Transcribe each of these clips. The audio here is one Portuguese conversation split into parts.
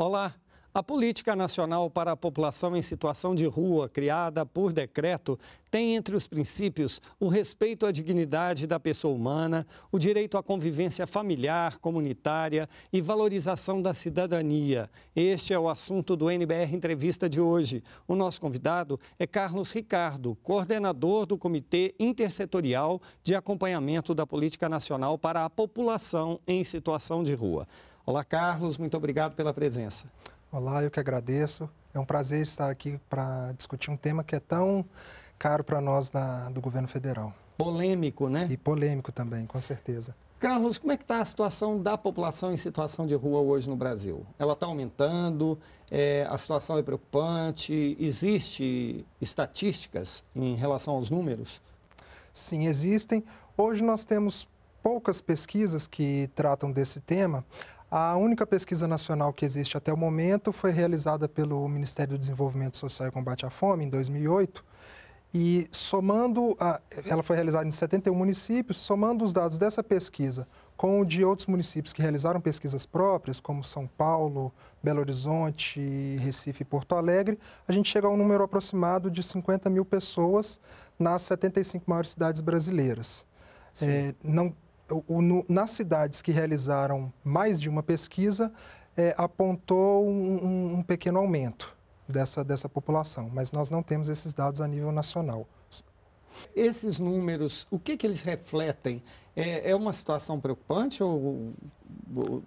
Olá, a Política Nacional para a População em Situação de Rua, criada por decreto, tem entre os princípios o respeito à dignidade da pessoa humana, o direito à convivência familiar, comunitária e valorização da cidadania. Este é o assunto do NBR Entrevista de hoje. O nosso convidado é Carlos Ricardo, coordenador do Comitê Intersetorial de Acompanhamento da Política Nacional para a População em Situação de Rua. Olá, Carlos, muito obrigado pela presença. Olá, eu que agradeço. É um prazer estar aqui para discutir um tema que é tão caro para nós do governo federal. Polêmico, né? E polêmico também, com certeza. Carlos, como é que está a situação da população em situação de rua hoje no Brasil? Ela está aumentando, é, a situação é preocupante, Existem estatísticas em relação aos números? Sim, existem. Hoje nós temos poucas pesquisas que tratam desse tema. A única pesquisa nacional que existe até o momento foi realizada pelo Ministério do Desenvolvimento Social e Combate à Fome, em 2008. E somando, a, ela foi realizada em 71 municípios, somando os dados dessa pesquisa com o de outros municípios que realizaram pesquisas próprias, como São Paulo, Belo Horizonte, Recife e Porto Alegre, a gente chega a um número aproximado de 50 mil pessoas nas 75 maiores cidades brasileiras. É, não o, no, nas cidades que realizaram mais de uma pesquisa, é, apontou um, um, pequeno aumento dessa, dessa população, mas nós não temos esses dados a nível nacional. Esses números, o que, que eles refletem? É, é uma situação preocupante ou, ou...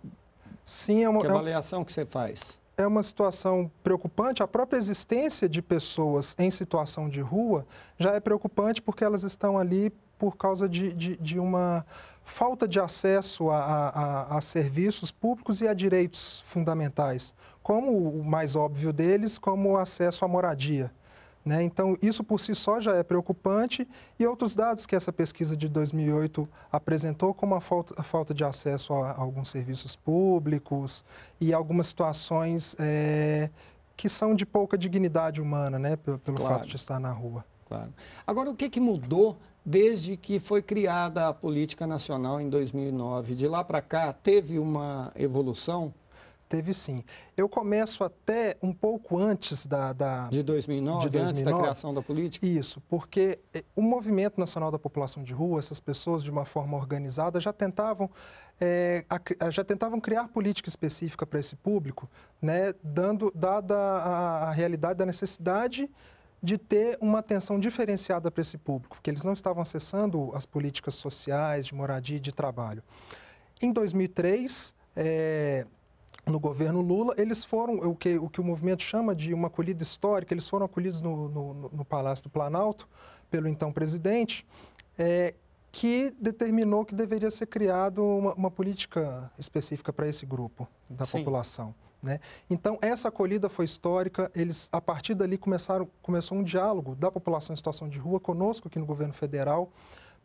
Sim, é uma que é avaliação é que você faz? É uma situação preocupante. A própria existência de pessoas em situação de rua já é preocupante porque elas estão ali por causa de, de, de uma falta de acesso a, a, a, serviços públicos e a direitos fundamentais, como o mais óbvio deles, como o acesso à moradia. Né? Então, isso por si só já é preocupante, e outros dados que essa pesquisa de 2008 apresentou, como a falta, a falta de acesso a, a, alguns serviços públicos e algumas situações é, que são de pouca dignidade humana, né? pelo, pelo claro. fato de estar na rua. Claro. Agora, o que, que mudou desde que foi criada a política nacional em 2009. De lá para cá, teve uma evolução? Teve sim. Eu começo até um pouco antes da. da de, 2009, de 2009, antes da criação da política? Isso, porque eh, o Movimento Nacional da População de Rua, essas pessoas de uma forma organizada já tentavam. É, já tentavam criar política específica para esse público, né, dando, dada a, a realidade da necessidade de ter uma atenção diferenciada para esse público, porque eles não estavam acessando as políticas sociais, de moradia e de trabalho. Em 2003, é, eh, no governo Lula, eles foram o que, o que o movimento chama de uma acolhida histórica, eles foram acolhidos no, no, no Palácio do Planalto pelo então presidente, é, que determinou que deveria ser criada uma, uma, política específica para esse grupo da Sim. população. Né? Então, essa acolhida foi histórica, eles, a partir dali, começaram, começou um diálogo da população em situação de rua conosco aqui no governo federal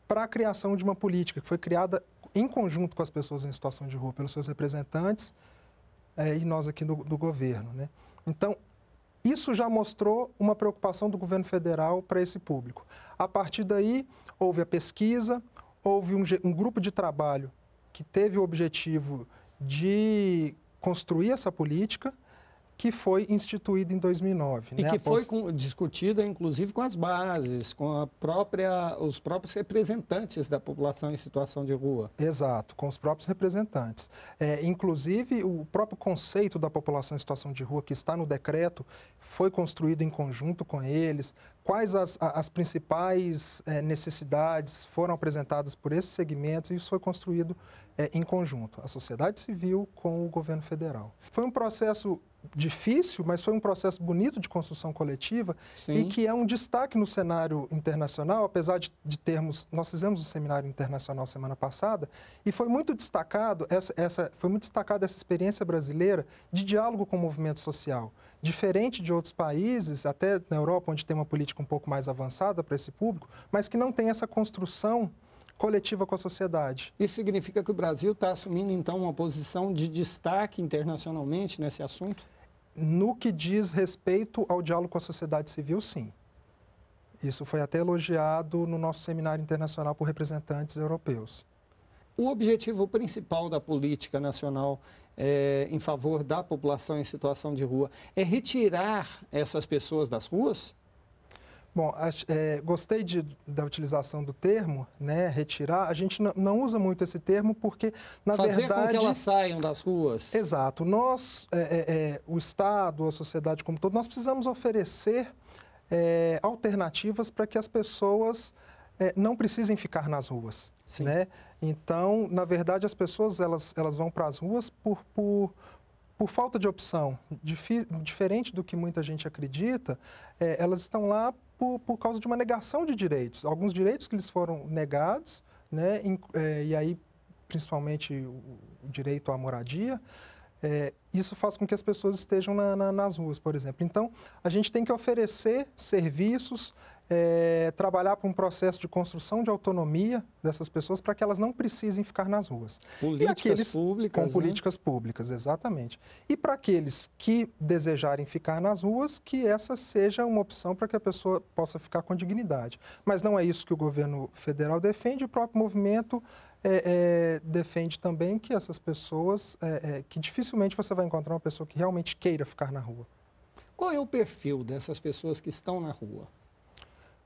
para a criação de uma política que foi criada em conjunto com as pessoas em situação de rua, pelos seus representantes é, e nós aqui do, do governo. Né? Então, isso já mostrou uma preocupação do governo federal para esse público. A partir daí, houve a pesquisa, houve um, um grupo de trabalho que teve o objetivo de construir essa política que foi instituída em 2009. E né? que foi com, discutida, inclusive, com as bases, com própria, os próprios representantes da população em situação de rua. Exato, com os próprios representantes. É, inclusive, o próprio conceito da população em situação de rua, que está no decreto, foi construído em conjunto com eles, quais as, as principais é, necessidades foram apresentadas por esses segmentos e isso foi construído é, em conjunto, a sociedade civil com o governo federal. Foi um processo difícil, mas foi um processo bonito de construção coletiva Sim. e que é um destaque no cenário internacional, apesar de, de, termos, nós fizemos um seminário internacional semana passada e foi muito destacado essa, essa foi muito destacada essa experiência brasileira de diálogo com o movimento social diferente de outros países, até na Europa, onde tem uma política um pouco mais avançada para esse público, mas que não tem essa construção coletiva com a sociedade. Isso significa que o Brasil está assumindo, então, uma posição de destaque internacionalmente nesse assunto? No que diz respeito ao diálogo com a sociedade civil, sim. Isso foi até elogiado no nosso seminário internacional por representantes europeus o objetivo principal da política nacional é, em favor da população em situação de rua é retirar essas pessoas das ruas? Bom, é, gostei de, da utilização do termo, né? Retirar. A gente não, usa muito esse termo porque, na Fazer verdade. Fazer com que elas saiam das ruas. Exato. Nós, é, é, o Estado, a sociedade como todo, nós precisamos oferecer alternativas para que as pessoas é, não precisem ficar nas ruas. Sim. Né? Então, na verdade, as pessoas elas, elas vão para as ruas por, por, por falta de opção. diferente do que muita gente acredita, é, elas estão lá por, por causa de uma negação de direitos. Alguns direitos que lhes foram negados, né? é, e aí, principalmente, o, o direito à moradia. É, isso faz com que as pessoas estejam na, na, nas ruas, por exemplo. Então, a gente tem que oferecer serviços, é, trabalhar para um processo de construção de autonomia dessas pessoas para que elas não precisem ficar nas ruas. Políticas aqueles, públicas. Com né? políticas né? públicas, exatamente. E para aqueles que desejarem ficar nas ruas, que essa seja uma opção para que a pessoa possa ficar com dignidade. Mas não é isso que o governo federal defende, o próprio movimento é, é, defende também que essas pessoas, é, é que dificilmente você vai encontrar uma pessoa que realmente queira ficar na rua. Qual é o perfil dessas pessoas que estão na rua?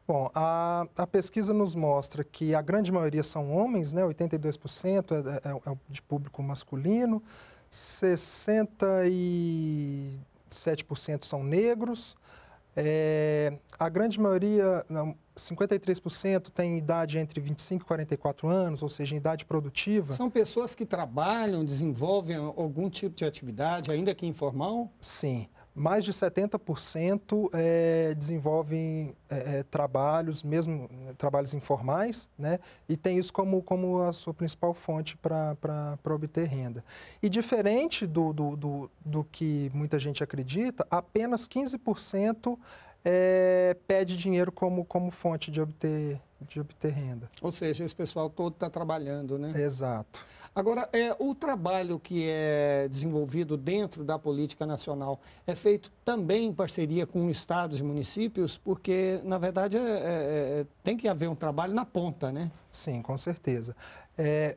Bom, a, a, pesquisa nos mostra que a grande maioria são homens, né? 82% é, é, é, é de público masculino, 67% são negros, é, a grande maioria, não, 53% tem idade entre 25 e 44 anos, ou seja, idade produtiva. São pessoas que trabalham, desenvolvem algum tipo de atividade, ainda que informal? Sim. Sim mais de 70% é, desenvolvem é, é trabalhos, mesmo né, trabalhos informais, né? e tem isso como, como a sua principal fonte para obter renda. E diferente do, do, do, do, que muita gente acredita, apenas 15% é, pede dinheiro como, como fonte de obter de obter renda. Ou seja, esse pessoal todo está trabalhando, né? Exato. Agora, é, o trabalho que é desenvolvido dentro da política nacional é feito também em parceria com estados e municípios, porque, na verdade, é, é, é, é tem que haver um trabalho na ponta, né? Sim, com certeza. É,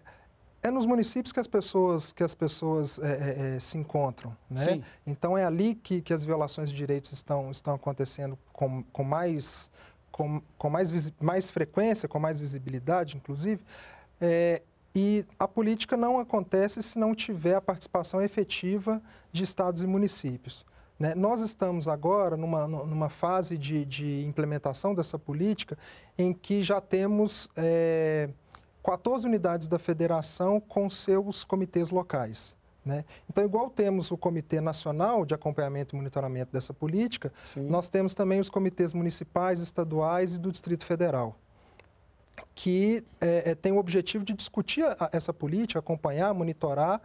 é nos municípios que as pessoas, que as pessoas é, é, é se encontram, né? Sim. Então é ali que, que as violações de direitos estão, estão acontecendo com, com mais com, com mais, mais frequência, com mais visibilidade, inclusive, é, e a política não acontece se não tiver a participação efetiva de estados e municípios. Né? Nós estamos agora numa, numa fase de, de implementação dessa política em que já temos é, 14 unidades da federação com seus comitês locais. Né? Então, igual temos o Comitê Nacional de Acompanhamento e Monitoramento dessa política, Sim. nós temos também os comitês municipais, estaduais e do Distrito Federal, que é, é tem o objetivo de discutir a, essa política, acompanhar, monitorar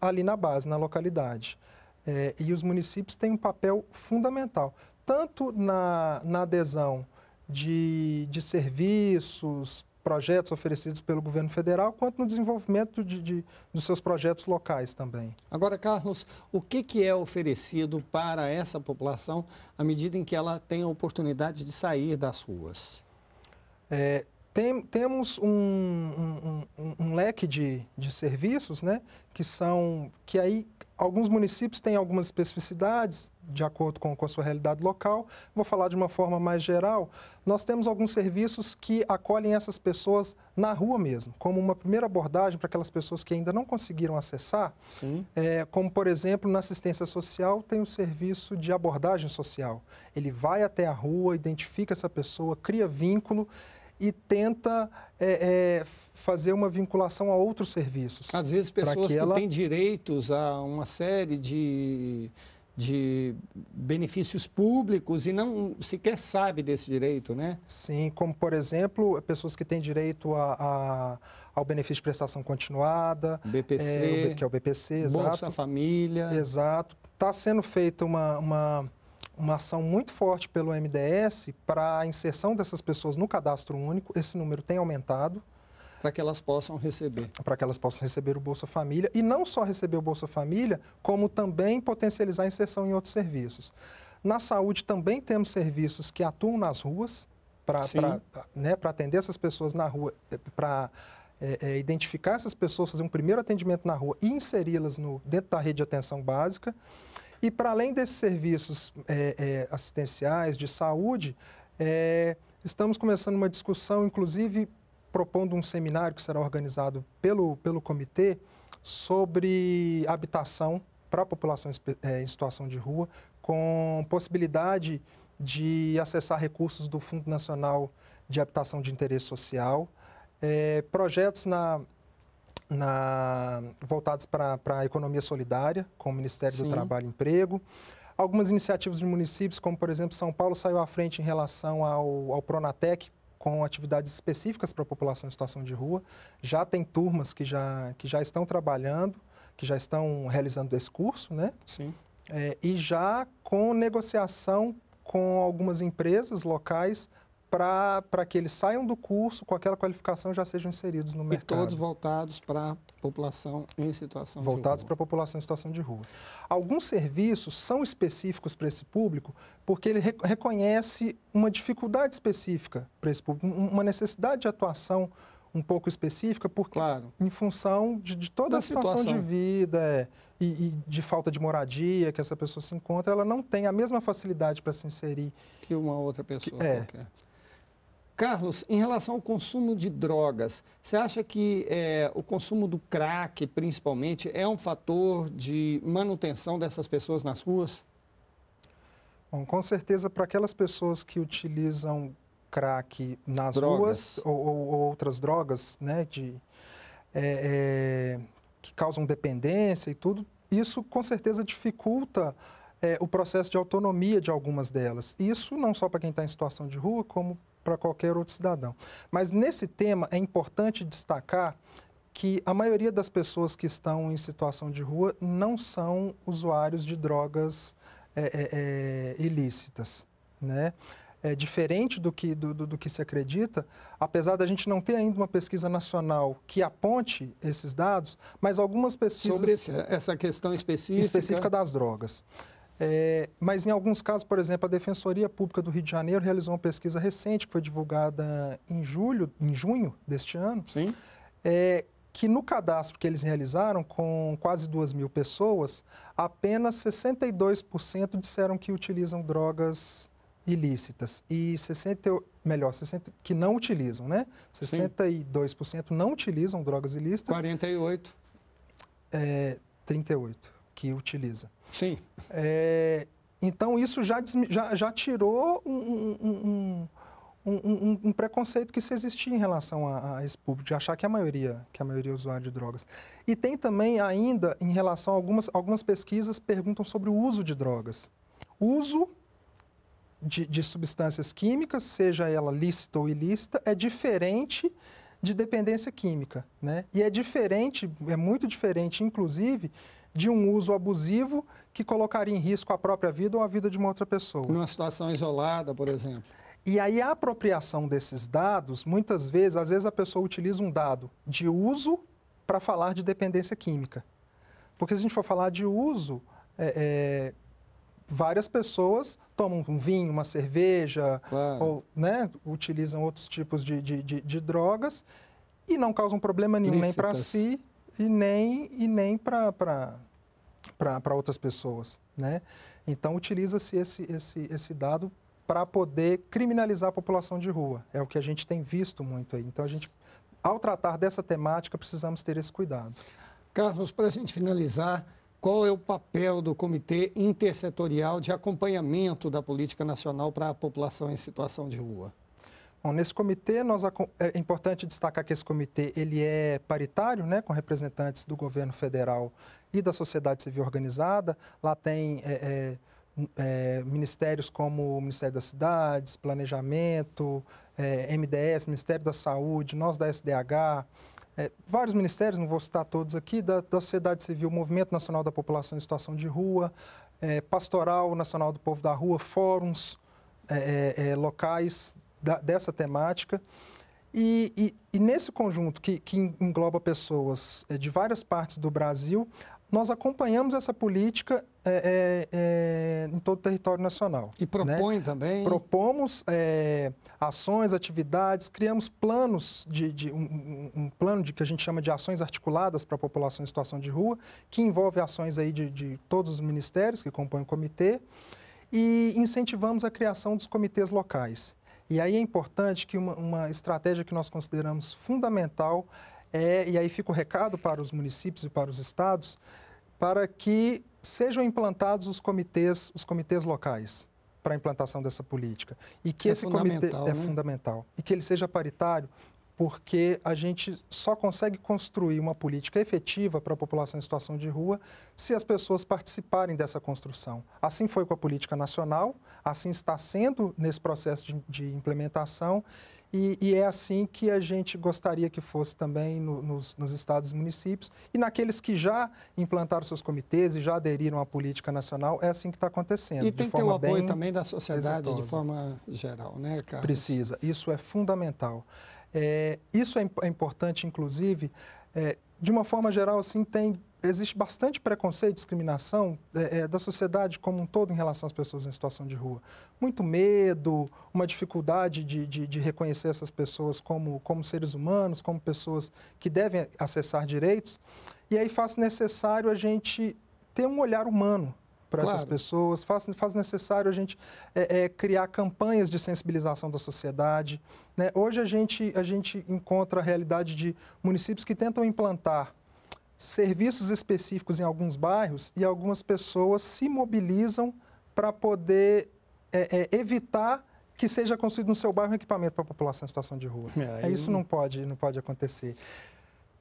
ali na base, na localidade. É, e os municípios têm um papel fundamental, tanto na, na adesão de, de serviços, projetos oferecidos pelo governo federal, quanto no desenvolvimento de, de, dos seus projetos locais também. Agora, Carlos, o que, que é oferecido para essa população à medida em que ela tem a oportunidade de sair das ruas? É, tem, temos um, um, um, um leque de, de serviços, né, que são, que aí alguns municípios têm algumas especificidades de acordo com, com a sua realidade local. Vou falar de uma forma mais geral. Nós temos alguns serviços que acolhem essas pessoas na rua mesmo, como uma primeira abordagem para aquelas pessoas que ainda não conseguiram acessar. Sim. É, como, por exemplo, na assistência social tem o serviço de abordagem social. Ele vai até a rua, identifica essa pessoa, cria vínculo e tenta é, é, fazer uma vinculação a outros serviços. Às vezes, pessoas que, que ela... têm direitos a uma série de, de benefícios públicos e não sequer sabe desse direito, né? Sim, como, por exemplo, pessoas que têm direito a, a ao benefício de prestação continuada, BPC, é, o, que é o BPC, Bolsa Família. Exato. Está sendo feita uma, uma uma ação muito forte pelo MDS para a inserção dessas pessoas no cadastro único. Esse número tem aumentado. Para que elas possam receber. Para que elas possam receber o Bolsa Família. E não só receber o Bolsa Família, como também potencializar a inserção em outros serviços. Na saúde também temos serviços que atuam nas ruas para né, atender essas pessoas na rua, para é, é, identificar essas pessoas, fazer um primeiro atendimento na rua e inseri-las dentro da rede de atenção básica. E para além desses serviços é, é, assistenciais de saúde, é, estamos começando uma discussão, inclusive propondo um seminário que será organizado pelo, pelo comitê sobre habitação para a população é, em situação de rua, com possibilidade de acessar recursos do Fundo Nacional de Habitação de Interesse Social, é, projetos na, na, voltados para a economia solidária, com o Ministério Sim. do Trabalho e Emprego. Algumas iniciativas de municípios, como por exemplo São Paulo, saiu à frente em relação ao, ao Pronatec, com atividades específicas para a população em situação de rua. Já tem turmas que já, que já estão trabalhando, que já estão realizando esse curso, né? Sim. É, e já com negociação com algumas empresas locais para que eles saiam do curso com aquela qualificação e já sejam inseridos no mercado. E todos voltados para a população em situação voltados de rua. Voltados para a população em situação de rua. Alguns serviços são específicos para esse público porque ele re reconhece uma dificuldade específica para esse público, uma necessidade de atuação um pouco específica, por claro, em função de, de toda da a situação, situação, de vida é, e, e, de falta de moradia que essa pessoa se encontra, ela não tem a mesma facilidade para se inserir que uma outra pessoa que, é, qualquer. Carlos, em relação ao consumo de drogas, você acha que é, o consumo do crack, principalmente, é um fator de manutenção dessas pessoas nas ruas? Bom, com certeza, para aquelas pessoas que utilizam crack nas drogas. ruas ou, ou, ou, outras drogas, né, de, é, é, que causam dependência e tudo, isso com certeza dificulta é, o processo de autonomia de algumas delas. Isso não só para quem está em situação de rua, como para qualquer outro cidadão. Mas nesse tema é importante destacar que a maioria das pessoas que estão em situação de rua não são usuários de drogas é, é, é, ilícitas, né? É diferente do que, do, do, do, que se acredita, apesar da gente não ter ainda uma pesquisa nacional que aponte esses dados, mas algumas pesquisas... Sobre esse, essa questão específica... Específica das drogas. É, mas em alguns casos, por exemplo, a Defensoria Pública do Rio de Janeiro realizou uma pesquisa recente, que foi divulgada em julho, em junho deste ano, Sim. É, que no cadastro que eles realizaram, com quase 2 mil pessoas, apenas 62% disseram que utilizam drogas ilícitas e 60, melhor, 60 que não utilizam, né? 62% Sim. não utilizam drogas ilícitas. 48 é, 38 que utiliza. Sim. É, então isso já, já, já tirou um, um, um, um, preconceito que se existia em relação a, a, esse público, de achar que a maioria, que a maioria é usuária de drogas. E tem também ainda, em relação a algumas, algumas pesquisas, perguntam sobre o uso de drogas. Uso de, de substâncias químicas, seja ela lícita ou ilícita, é diferente de dependência química, né? E é diferente, é muito diferente, inclusive, de um uso abusivo que colocaria em risco a própria vida ou a vida de uma outra pessoa. Numa situação isolada, por exemplo. E aí a apropriação desses dados, muitas vezes, às vezes a pessoa utiliza um dado de uso para falar de dependência química. Porque se a gente for falar de uso, é, é, várias pessoas tomam um vinho, uma cerveja, claro. ou né, utilizam outros tipos de, de, de, de drogas e não causam problema nenhum, Lícitas. nem para si e nem, e nem para outras pessoas. Né? Então, utiliza-se esse, esse, esse dado para poder criminalizar a população de rua. É o que a gente tem visto muito aí. Então, a gente, ao tratar dessa temática, precisamos ter esse cuidado. Carlos, para a gente finalizar, qual é o papel do Comitê Intersetorial de Acompanhamento da Política Nacional para a População em Situação de Rua? Bom, nesse comitê, nós, é importante destacar que esse comitê ele é paritário, né, com representantes do governo federal e da sociedade civil organizada. Lá tem é, é, é ministérios como o Ministério das Cidades, Planejamento, é, MDS, Ministério da Saúde, nós da SDH, é, vários ministérios, não vou citar todos aqui, da, da sociedade civil, Movimento Nacional da População em Situação de Rua, é, Pastoral Nacional do Povo da Rua, fóruns é, é, é locais da, dessa temática. E, e, e nesse conjunto que, que engloba pessoas é, de várias partes do Brasil, nós acompanhamos essa política é, é, é, em todo o território nacional. E né? propõe né? também? Propomos é, ações, atividades, criamos planos de, de um, um, plano de que a gente chama de ações articuladas para a população em situação de rua, que envolve ações aí de, de todos os ministérios que compõem o comitê e incentivamos a criação dos comitês locais. E aí é importante que uma, uma estratégia que nós consideramos fundamental é, e aí fica o recado para os municípios e para os estados, para que sejam implantados os comitês, os comitês locais para a implantação dessa política. E que é esse comitê é né? fundamental. E que ele seja paritário, porque a gente só consegue construir uma política efetiva para a população em situação de rua se as pessoas participarem dessa construção. Assim foi com a política nacional, assim está sendo nesse processo de, de implementação. E, e, é assim que a gente gostaria que fosse também no, nos, nos, estados e municípios. E naqueles que já implantaram seus comitês e já aderiram à política nacional, é assim que está acontecendo. E tem que ter o apoio também da sociedade exitosa. de forma geral, né, Carlos? Precisa, isso é fundamental. É, isso é, é importante, inclusive, é, de uma forma geral, assim, tem existe bastante preconceito, discriminação é, é, da sociedade como um todo em relação às pessoas em situação de rua. Muito medo, uma dificuldade de, de, de, reconhecer essas pessoas como, como seres humanos, como pessoas que devem acessar direitos. E aí faz necessário a gente ter um olhar humano para claro. essas pessoas, faz, faz necessário a gente é, é, criar campanhas de sensibilização da sociedade. Né? Hoje a gente, a gente encontra a realidade de municípios que tentam implantar serviços específicos em alguns bairros e algumas pessoas se mobilizam para poder é, é, evitar que seja construído no seu bairro um equipamento para a população em situação de rua. É, é, isso não pode, não pode acontecer.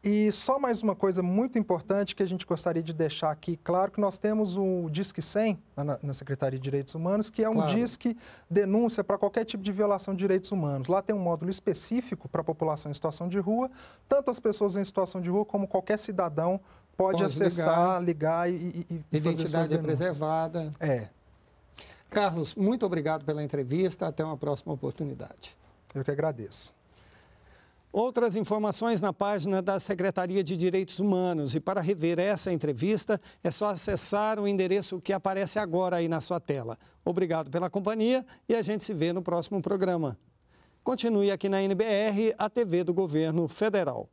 E só mais uma coisa muito importante que a gente gostaria de deixar aqui claro, que nós temos o Disque 100 na, na Secretaria de Direitos Humanos, que é um claro. disque denúncia para qualquer tipo de violação de direitos humanos. Lá tem um módulo específico para a população em situação de rua, tanto as pessoas em situação de rua como qualquer cidadão pode, pode acessar, ligar, ligar e, e, e Identidade preservada. É. Carlos, muito obrigado pela entrevista. Até uma próxima oportunidade. Eu que agradeço. Outras informações na página da Secretaria de Direitos Humanos. E para rever essa entrevista, é só acessar o endereço que aparece agora aí na sua tela. Obrigado pela companhia e a gente se vê no próximo programa. Continue aqui na NBR, a TV do Governo Federal.